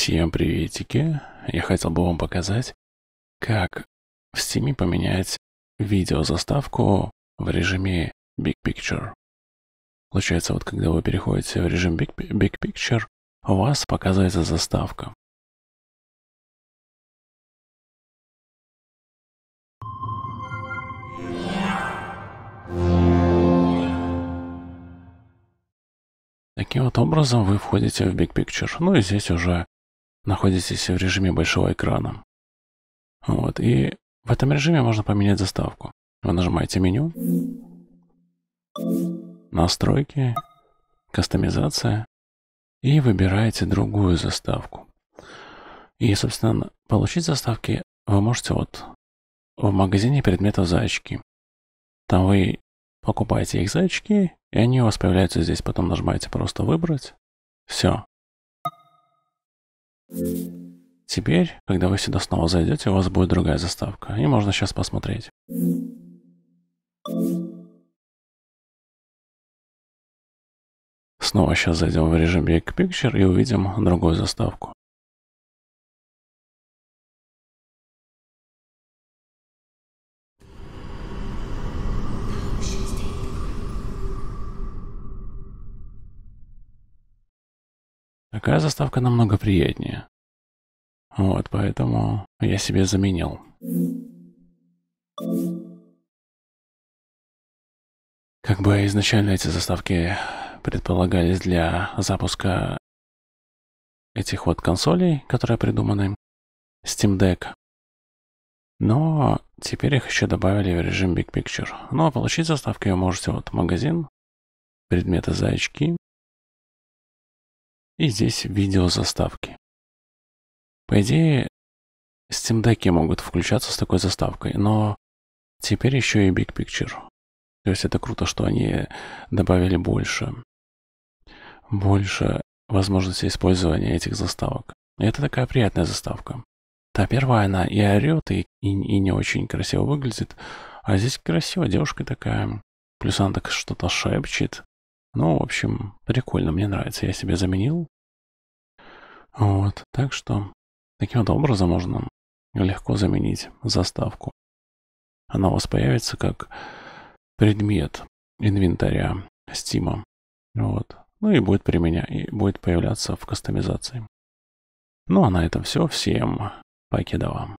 Всем приветики! Я хотел бы вам показать, как в Steam поменять видеозаставку в режиме Big Picture. Получается, вот когда вы переходите в режим Big, Big Picture, у вас показывается заставка. Таким вот образом вы входите в Big Picture. Ну и здесь уже находитесь в режиме большого экрана. Вот, и в этом режиме можно поменять заставку. Вы нажимаете меню, настройки, кастомизация и выбираете другую заставку. И, собственно, получить заставки вы можете вот в магазине предметов за очки. Там вы покупаете их за очки, и они у вас появляются здесь. Потом нажимаете просто «Выбрать». Все. Теперь, когда вы сюда снова зайдете, у вас будет другая заставка, и можно сейчас посмотреть. Снова сейчас зайдем в режим Big Picture и увидим другую заставку. Такая заставка намного приятнее. Вот, поэтому я себе заменил. Как бы изначально эти заставки предполагались для запуска этих вот консолей, которые придуманы, Steam Deck. Но теперь их еще добавили в режим Big Picture. Ну а получить заставку вы можете вот магазин, предметы за очки, и здесь видео заставки. По идее, Steam Deck могут включаться с такой заставкой, но теперь еще и Big Picture. То есть это круто, что они добавили больше. Больше возможностей использования этих заставок. И это такая приятная заставка. Та первая, она и орет, и, и, и не очень красиво выглядит. А здесь красиво, девушка такая. Плюс она так что-то шепчет. Ну, в общем, прикольно, мне нравится. Я себе заменил. Вот, так что таким вот образом можно легко заменить заставку. Она у вас появится как предмет инвентаря Стима. Вот. Ну и будет применя... и будет появляться в кастомизации. Ну а на этом все. Всем вам.